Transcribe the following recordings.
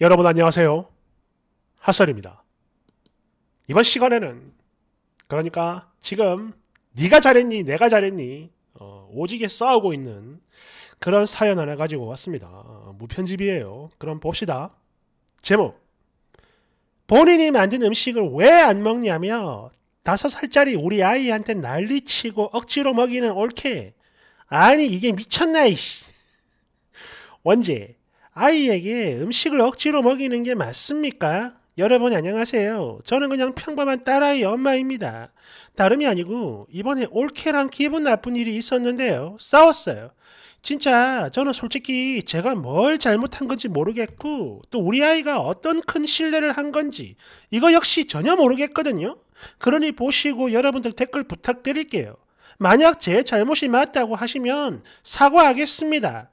여러분 안녕하세요. 핫설입니다. 이번 시간에는 그러니까 지금 네가 잘했니 내가 잘했니 어, 오지게 싸우고 있는 그런 사연 하나 가지고 왔습니다. 어, 무편집이에요. 그럼 봅시다. 제목 본인이 만든 음식을 왜 안 먹냐며 다섯 살짜리 우리 아이한테 난리치고 억지로 먹이는 올케 아니 이게 미쳤나 이씨 언제 아이에게 음식을 억지로 먹이는 게 맞습니까? 여러분 안녕하세요. 저는 그냥 평범한 딸아이 엄마입니다. 다름이 아니고 이번에 올케랑 기분 나쁜 일이 있었는데요. 싸웠어요. 진짜 저는 솔직히 제가 뭘 잘못한 건지 모르겠고 또 우리 아이가 어떤 큰 신뢰를 한 건지 이거 역시 전혀 모르겠거든요. 그러니 보시고 여러분들 댓글 부탁드릴게요. 만약 제 잘못이 맞다고 하시면 사과하겠습니다.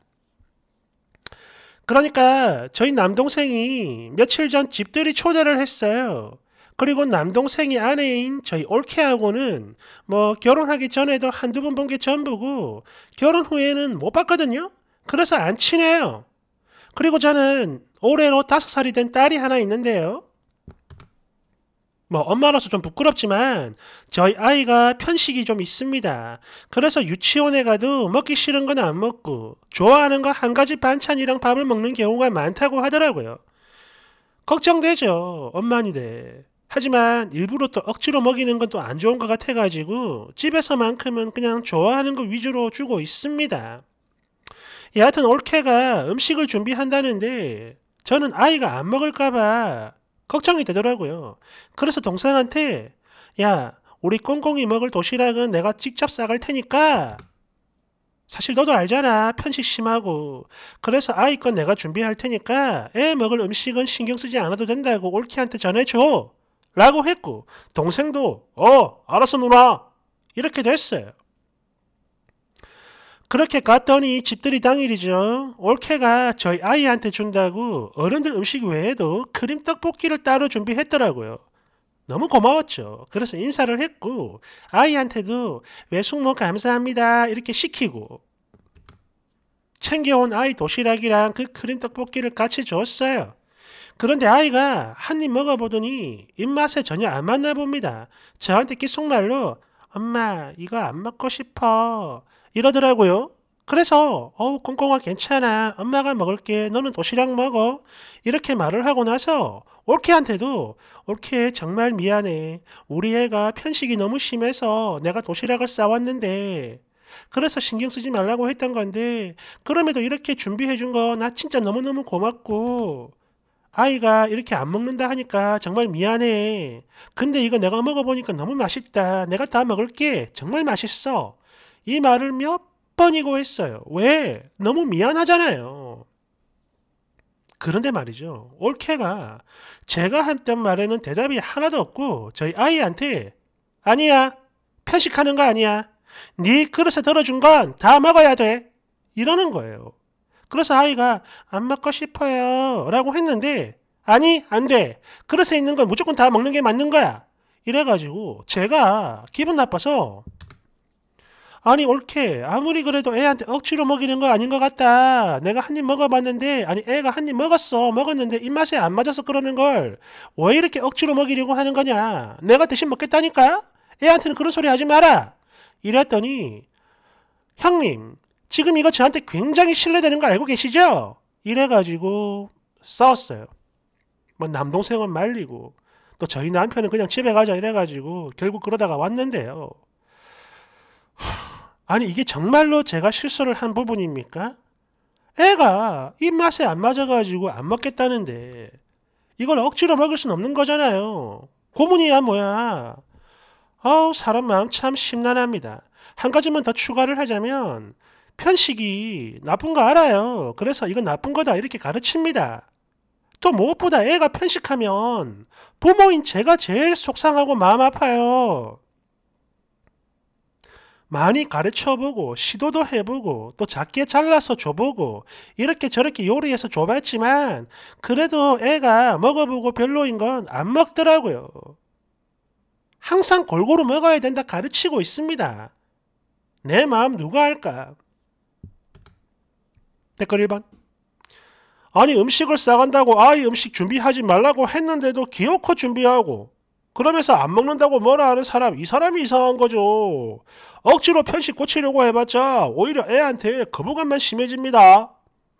그러니까 저희 남동생이 며칠 전 집들이 초대를 했어요. 그리고 남동생이 아내인 저희 올케하고는 뭐 결혼하기 전에도 한두 번 본 게 전부고 결혼 후에는 못 봤거든요. 그래서 안 친해요. 그리고 저는 올해로 다섯 살이 된 딸이 하나 있는데요. 뭐 엄마로서 좀 부끄럽지만 저희 아이가 편식이 좀 있습니다. 그래서 유치원에 가도 먹기 싫은 건 안 먹고 좋아하는 거 한 가지 반찬이랑 밥을 먹는 경우가 많다고 하더라고요. 걱정되죠. 엄마니들 하지만 일부러 또 억지로 먹이는 건 또 안 좋은 것 같아가지고 집에서만큼은 그냥 좋아하는 거 위주로 주고 있습니다. 여하튼 올케가 음식을 준비한다는데 저는 아이가 안 먹을까봐 걱정이 되더라고요. 그래서 동생한테 야 우리 꽁꽁이 먹을 도시락은 내가 직접 싸갈 테니까 사실 너도 알잖아 편식 심하고 그래서 아이 건 내가 준비할 테니까 애 먹을 음식은 신경 쓰지 않아도 된다고 올키한테 전해줘 라고 했고 동생도 어 알았어 누나 이렇게 됐어요. 그렇게 갔더니 집들이 당일이죠. 올케가 저희 아이한테 준다고 어른들 음식 외에도 크림 떡볶이를 따로 준비했더라고요. 너무 고마웠죠. 그래서 인사를 했고 아이한테도 외숙모 감사합니다 이렇게 시키고 챙겨온 아이 도시락이랑 그 크림 떡볶이를 같이 줬어요. 그런데 아이가 한 입 먹어보더니 입맛에 전혀 안 맞나 봅니다. 저한테 계속말로 엄마 이거 안 먹고 싶어 이러더라고요. 그래서 어우 꽁꽁아 괜찮아 엄마가 먹을게 너는 도시락 먹어 이렇게 말을 하고 나서 올케한테도 올케 정말 미안해 우리 애가 편식이 너무 심해서 내가 도시락을 싸왔는데 그래서 신경 쓰지 말라고 했던 건데 그럼에도 이렇게 준비해 준거 나 진짜 너무너무 고맙고 아이가 이렇게 안 먹는다 하니까 정말 미안해 근데 이거 내가 먹어보니까 너무 맛있다 내가 다 먹을게 정말 맛있어 이 말을 몇 번이고 했어요. 왜? 너무 미안하잖아요. 그런데 말이죠. 올케가 제가 한 땐 말에는 대답이 하나도 없고 저희 아이한테 아니야. 편식하는 거 아니야. 네 그릇에 들어준건 다 먹어야 돼. 이러는 거예요. 그래서 아이가 안 먹고 싶어요. 라고 했는데 아니 안 돼. 그릇에 있는 건 무조건 다 먹는 게 맞는 거야. 이래가지고 제가 기분 나빠서 아니 옳게 아무리 그래도 애한테 억지로 먹이는 거 아닌 것 같다. 내가 한 입 먹어봤는데 아니 애가 한 입 먹었어. 먹었는데 입맛에 안 맞아서 그러는 걸 왜 이렇게 억지로 먹이려고 하는 거냐. 내가 대신 먹겠다니까. 애한테는 그런 소리 하지 마라. 이랬더니 형님 지금 이거 저한테 굉장히 신뢰되는 거 알고 계시죠? 이래가지고 싸웠어요. 뭐 남동생은 말리고 또 저희 남편은 그냥 집에 가자 이래가지고 결국 그러다가 왔는데요. 아니 이게 정말로 제가 실수를 한 부분입니까? 애가 입맛에 안 맞아가지고 안 먹겠다는데 이걸 억지로 먹을 순 없는 거잖아요. 고문이야 뭐야. 어우 사람 마음 참 심란합니다. 한 가지만 더 추가를 하자면 편식이 나쁜 거 알아요. 그래서 이건 나쁜 거다 이렇게 가르칩니다. 또 무엇보다 애가 편식하면 부모인 제가 제일 속상하고 마음 아파요. 많이 가르쳐보고 시도도 해보고 또 작게 잘라서 줘보고 이렇게 저렇게 요리해서 줘봤지만 그래도 애가 먹어보고 별로인 건 안 먹더라고요. 항상 골고루 먹어야 된다 가르치고 있습니다. 내 마음 누가 알까? 댓글 1번 아니 음식을 싸간다고 아이 음식 준비하지 말라고 했는데도 기어코 준비하고 그러면서 안 먹는다고 뭐라 하는 사람 이 사람이 이상한 거죠. 억지로 편식 고치려고 해봤자 오히려 애한테 거부감만 심해집니다.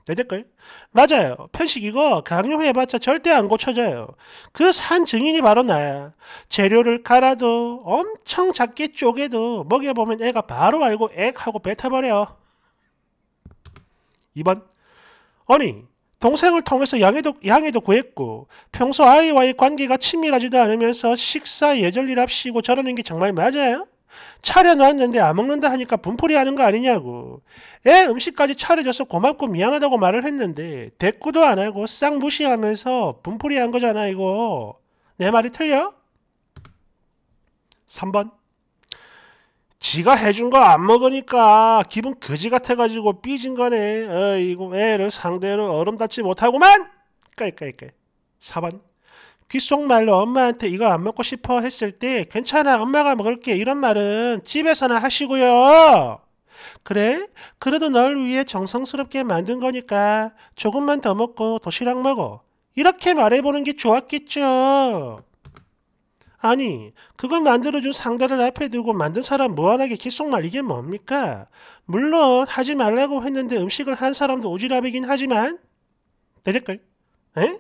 내 댓글 맞아요. 편식 이거 강요해봤자 절대 안 고쳐져요. 그 산 증인이 바로 나야. 재료를 갈아도 엄청 작게 쪼개도 먹여보면 애가 바로 알고 액하고 뱉어버려. 2번 아니 동생을 통해서 양해도, 양해도 구했고 평소 아이와의 관계가 친밀하지도 않으면서 식사 예절이랍시고 저러는 게 정말 맞아요? 차려놨는데 안 먹는다 하니까 분풀이 하는 거 아니냐고. 애 음식까지 차려줘서 고맙고 미안하다고 말을 했는데 대꾸도 안 하고 싹 무시하면서 분풀이 한 거잖아 이거. 내 말이 틀려? 3번 지가 해준 거 안 먹으니까 기분 거지 같아가지고 삐진 거네. 어이구 애를 상대로 얼음 닿지 못하고만 까이까 4번 귓속말로 엄마한테 이거 안 먹고 싶어 했을 때 괜찮아 엄마가 먹을게 이런 말은 집에서나 하시고요. 그래? 그래도 널 위해 정성스럽게 만든 거니까 조금만 더 먹고 도시락 먹어. 이렇게 말해보는 게 좋았겠죠. 아니 그걸 만들어준 상대를 앞에 두고 만든 사람 무한하게 계속말 이게 뭡니까? 물론 하지 말라고 했는데 음식을 한 사람도 오지랖이긴 하지만 대댓글 에?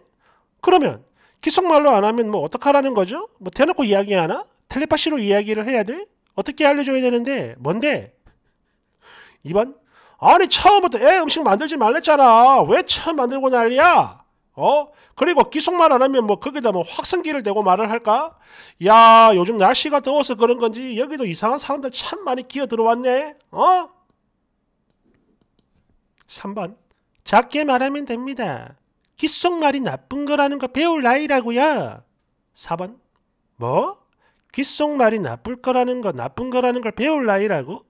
그러면 기속말로 안 하면 뭐 어떡하라는 거죠? 뭐 대놓고 이야기하나? 텔레파시로 이야기를 해야 돼? 어떻게 알려줘야 되는데 뭔데? 2번 아니 처음부터 애 음식 만들지 말랬잖아 왜 처음 만들고 난리야? 어? 그리고 기속말 안 하면 뭐 거기다 뭐 확성기를 대고 말을 할까? 야, 요즘 날씨가 더워서 그런 건지 여기도 이상한 사람들 참 많이 끼어 들어왔네. 어? 3번. 작게 말하면 됩니다. 귓속말이 나쁜 거라는 거 배울 나이라고요. 4번. 뭐? 귓속말이 나쁠 거라는 거 나쁜 거라는 걸 배울 나이라고?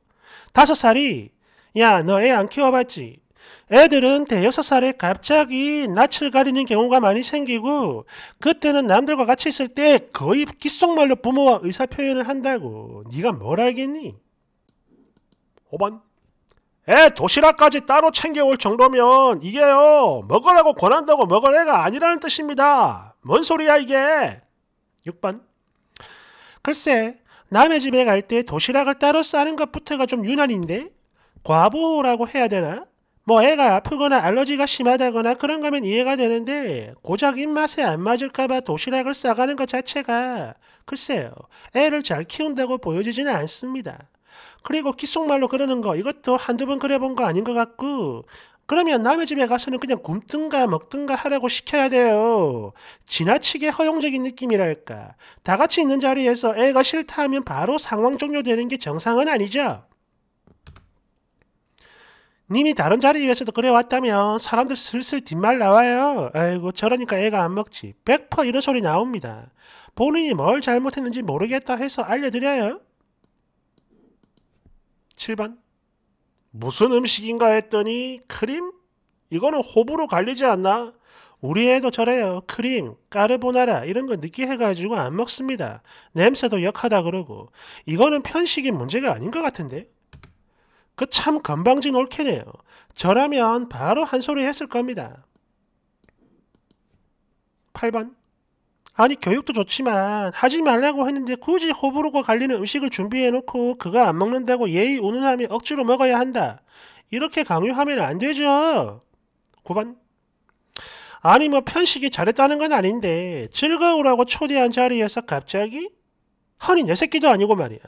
다섯 살이 야, 너 애 안 키워봤지? 애들은 대여섯 살에 갑자기 낯을 가리는 경우가 많이 생기고 그때는 남들과 같이 있을 때 거의 귓속말로 부모와 의사 표현을 한다고 네가 뭘 알겠니? 5번 애 도시락까지 따로 챙겨올 정도면 이게요 먹으라고 권한다고 먹을 애가 아니라는 뜻입니다 뭔 소리야 이게 6번 글쎄 남의 집에 갈 때 도시락을 따로 싸는 것부터가 좀 유난인데 과보라고 해야 되나? 뭐 애가 아프거나 알러지가 심하다거나 그런 거면 이해가 되는데 고작 입맛에 안 맞을까봐 도시락을 싸가는 것 자체가 글쎄요 애를 잘 키운다고 보여지지는 않습니다. 그리고 기속말로 그러는 거 이것도 한두 번 그래본 거 아닌 것 같고 그러면 남의 집에 가서는 그냥 굶든가 먹든가 하라고 시켜야 돼요. 지나치게 허용적인 느낌이랄까. 다 같이 있는 자리에서 애가 싫다 하면 바로 상황 종료되는 게 정상은 아니죠. 님이 다른 자리에서도 그래왔다면 사람들 슬슬 뒷말 나와요. 아이고 저러니까 애가 안 먹지. 백퍼 이런 소리 나옵니다. 본인이 뭘 잘못했는지 모르겠다 해서 알려드려요. 7번 무슨 음식인가 했더니 크림? 이거는 호불호 갈리지 않나? 우리 애도 저래요. 크림, 까르보나라 이런 거 느끼해가지고 안 먹습니다. 냄새도 역하다 그러고 이거는 편식이 문제가 아닌 것 같은데? 그참 건방진 올케네요. 저라면 바로 한 소리 했을 겁니다. 8번 아니 교육도 좋지만 하지 말라고 했는데 굳이 호불호가 갈리는 음식을 준비해놓고 그가 안 먹는다고 예의 운운하며 억지로 먹어야 한다. 이렇게 강요하면 안 되죠. 9번 아니 뭐 편식이 잘했다는 건 아닌데 즐거우라고 초대한 자리에서 갑자기 허니 내 새끼도 아니고 말이야.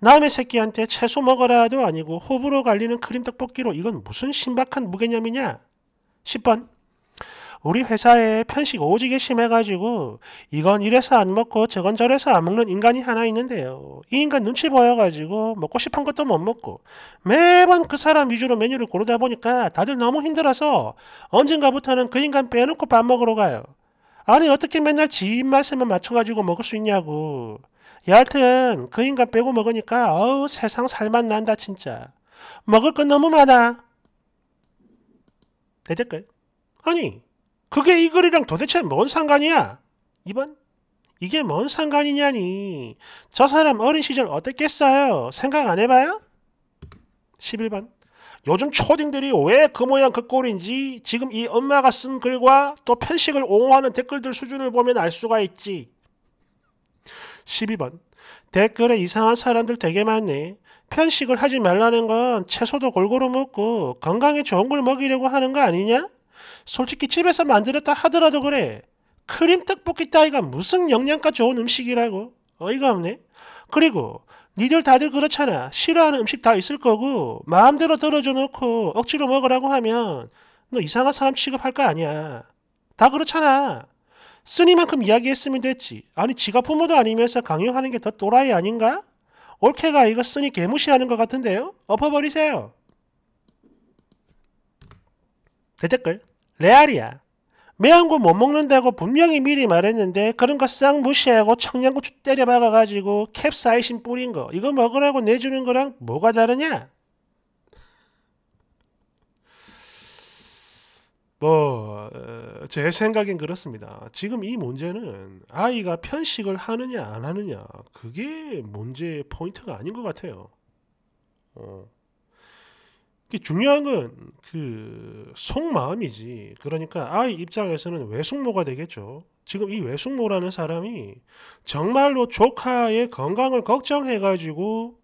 남의 새끼한테 채소 먹어라도 아니고 호불호 갈리는 크림 떡볶이로 이건 무슨 신박한 무개념이냐? 10번. 우리 회사에 편식 오지게 심해가지고 이건 이래서 안 먹고 저건 저래서 안 먹는 인간이 하나 있는데요. 이 인간 눈치 보여가지고 먹고 싶은 것도 못 먹고 매번 그 사람 위주로 메뉴를 고르다 보니까 다들 너무 힘들어서 언젠가부터는 그 인간 빼놓고 밥 먹으러 가요. 아니 어떻게 맨날 지 입맛에만 맞춰가지고 먹을 수 있냐고. 여하튼 그 인간 빼고 먹으니까 어우 세상 살맛 난다 진짜. 먹을 건 너무 많아. 대댓글. 아니 그게 이 글이랑 도대체 뭔 상관이야? 이번 이게 뭔 상관이냐니. 저 사람 어린 시절 어땠겠어요? 생각 안 해봐요? 11번. 요즘 초딩들이 왜 그 모양 그 꼴인지 지금 이 엄마가 쓴 글과 또 편식을 옹호하는 댓글들 수준을 보면 알 수가 있지. 12번. 댓글에 이상한 사람들 되게 많네. 편식을 하지 말라는 건 채소도 골고루 먹고 건강에 좋은 걸 먹이려고 하는 거 아니냐? 솔직히 집에서 만들었다 하더라도 그래. 크림 떡볶이 따위가 무슨 영양가 좋은 음식이라고. 어이가 없네. 그리고 니들 다들 그렇잖아. 싫어하는 음식 다 있을 거고 마음대로 들어줘 놓고 억지로 먹으라고 하면 너 이상한 사람 취급할 거 아니야. 다 그렇잖아. 스님만큼 이야기했으면 됐지. 아니 지가 부모도 아니면서 강요하는 게 더 또라이 아닌가? 올케가 이거 쓰니 개무시하는 것 같은데요? 엎어버리세요. 대댓글 레알이야. 매운 거 못 먹는다고 분명히 미리 말했는데 그런 거 싹 무시하고 청양고추 때려 박아가지고 캡사이신 뿌린 거 이거 먹으라고 내주는 거랑 뭐가 다르냐? 뭐제 어, 생각엔 그렇습니다. 지금 이 문제는 아이가 편식을 하느냐 안 하느냐 그게 문제의 포인트가 아닌 것 같아요. 어. 중요한 건 그 속마음이지. 그러니까 아이 입장에서는 외숙모가 되겠죠. 지금 이 외숙모라는 사람이 정말로 조카의 건강을 걱정해가지고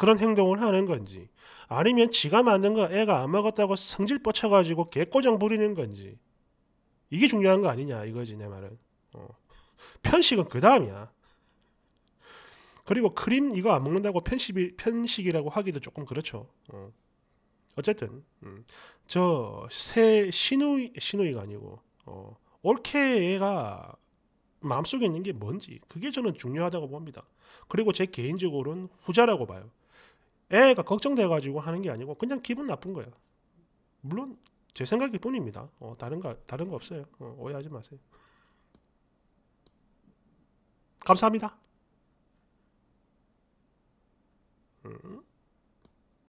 그런 행동을 하는 건지 아니면 지가 만든 거 애가 안 먹었다고 성질 뻗쳐가지고 개꼬장 부리는 건지 이게 중요한 거 아니냐 이거지 내 말은 어. 편식은 그 다음이야 그리고 크림 이거 안 먹는다고 편식이, 편식이라고 하기도 조금 그렇죠 어. 쨌든 음. 저새 신우이 신우이가 아니고 어. 올케가 애 마음속에 있는 게 뭔지 그게 저는 중요하다고 봅니다 그리고 제 개인적으로는 후자라고 봐요 애가 걱정돼가지고 하는 게 아니고 그냥 기분 나쁜 거예요. 물론 제 생각일 뿐입니다. 어, 다른 거 다른 거 없어요. 어, 오해하지 마세요. 감사합니다. 음.